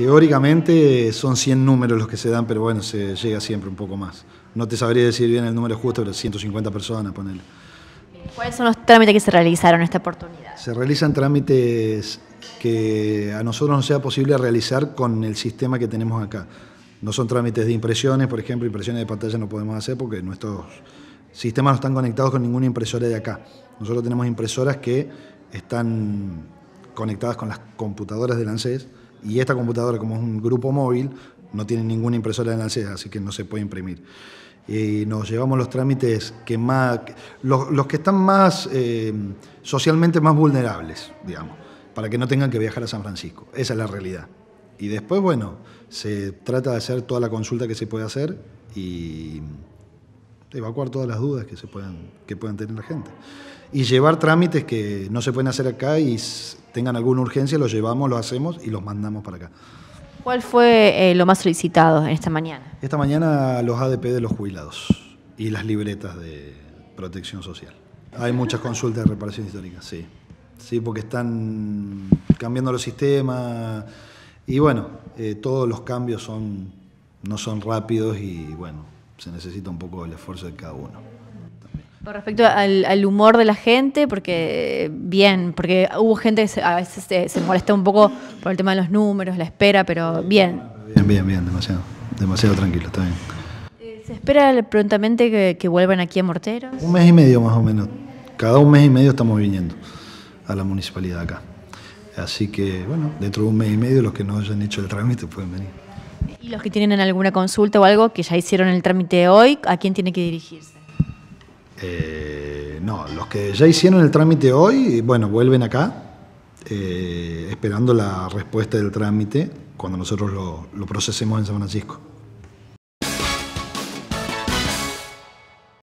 Teóricamente son 100 números los que se dan, pero bueno, se llega siempre un poco más. No te sabría decir bien el número justo, pero 150 personas, ponele. Eh, ¿Cuáles son los trámites que se realizaron en esta oportunidad? Se realizan trámites que a nosotros no sea posible realizar con el sistema que tenemos acá. No son trámites de impresiones, por ejemplo, impresiones de pantalla no podemos hacer porque nuestros sistemas no están conectados con ninguna impresora de acá. Nosotros tenemos impresoras que están conectadas con las computadoras del ANSES y esta computadora, como es un grupo móvil, no tiene ninguna impresora en la así que no se puede imprimir. Y nos llevamos los trámites que más, los, que están más eh, socialmente más vulnerables, digamos, para que no tengan que viajar a San Francisco. Esa es la realidad. Y después, bueno, se trata de hacer toda la consulta que se puede hacer y evacuar todas las dudas que, se puedan, que puedan tener la gente. Y llevar trámites que no se pueden hacer acá y tengan alguna urgencia, los llevamos, lo hacemos y los mandamos para acá. ¿Cuál fue eh, lo más solicitado en esta mañana? Esta mañana los ADP de los jubilados y las libretas de protección social. Hay muchas consultas de reparación histórica, sí. Sí, porque están cambiando los sistemas y bueno, eh, todos los cambios son, no son rápidos y bueno, se necesita un poco el esfuerzo de cada uno. ¿Con respecto al, humor de la gente, porque bien, porque hubo gente que se, a veces se, molesta un poco por el tema de los números, la espera, pero bien. Bien, bien, bien, demasiado, demasiado tranquilo, está bien. Eh, ¿Se espera prontamente que, que, vuelvan aquí a Morteros? Un mes y medio más o menos. Cada un mes y medio estamos viniendo a la municipalidad acá. Así que, bueno, dentro de un mes y medio los que no hayan hecho el trámite pueden venir. ¿Y los que tienen alguna consulta o algo que ya hicieron el trámite hoy, a quién tiene que dirigirse? Eh, no, los que ya hicieron el trámite hoy, bueno, vuelven acá, eh, esperando la respuesta del trámite cuando nosotros lo procesemos en San Francisco.